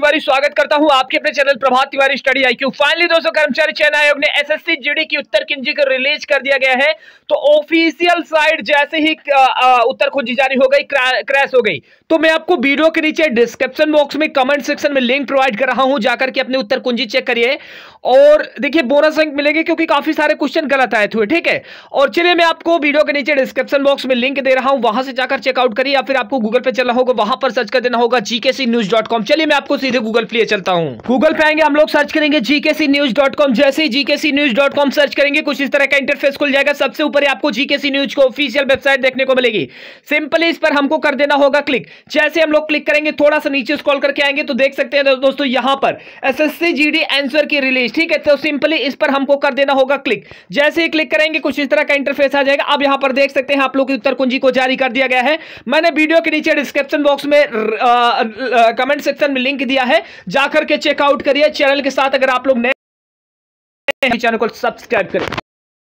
बारी स्वागत करता हूं आपके अपने channel Prabhat Tiwari study IQ finally दोस्तों कर्मचारी चयन आयोग ने एसएससी जीडी की उत्तर कुंजी को रिलीज कर दिया गया है तो ऑफिशियल साइट जैसे ही उत्तर कुंजी जारी हो गई क्रैश हो गई तो मैं आपको वीडियो के नीचे डिस्क्रिप्शन बॉक्स में कमेंट सेक्शन में लिंक प्रोवाइड कर रहा हूं जाकर के अपने उत्तर कुंजी चेक करिए और देखिए बोनस अंक मिलेंगे क्योंकि काफी सारे क्वेश्चन गलत आए थे ठीक है और चलिए मैं आपको वीडियो के नीचे डिस्क्रिप्शन बॉक्स में लिंक दे रहा हूं वहां से जाकर चेकआउट करिए या फिर आपको गूगल पे चलना होगा वहां पर सर्च कर देना होगा जीकेसी न्यूज डॉट कॉम चलिए मैं आपको सीधे गूगल प्ले चलता हूँ गूगल पे आएंगे हम लोग सर्च करेंगे जीकेसी न्यूज डॉट कॉम जैसे ही GKC news dot com search करेंगे कुछ इस तरह का इंटरफेस खुल जाएगा सबसे ऊपर आपको जीकेसी न्यूज को ऑफिशियल वेबसाइट देखने को मिलेगी सिंपली इस पर हमको कर देना होगा क्लिक जैसे हम लोग क्लिक करेंगे थोड़ा सा नीचे स्क्रॉल करके आएंगे तो देख सकते हैं दोस्तों यहाँ पर S S answer key release ठीक है तो सिंपली इस पर हमको कर देना होगा क्लिक जैसे ही क्लिक करेंगे कुछ इस तरह का इंटरफेस आ जाएगा अब यहाँ पर देख सकते हैं आप लोग की उत्तर कुंजी को जारी कर दिया गया है मैंने वीडियो के नीचे डिस्क्रिप्शन बॉक्स में कमेंट सेक्शन में लिंक दिया दिया है जाकर के चेकआउट करिए चैनल के साथ अगर आप लोग नए चैनल को सब्सक्राइब करें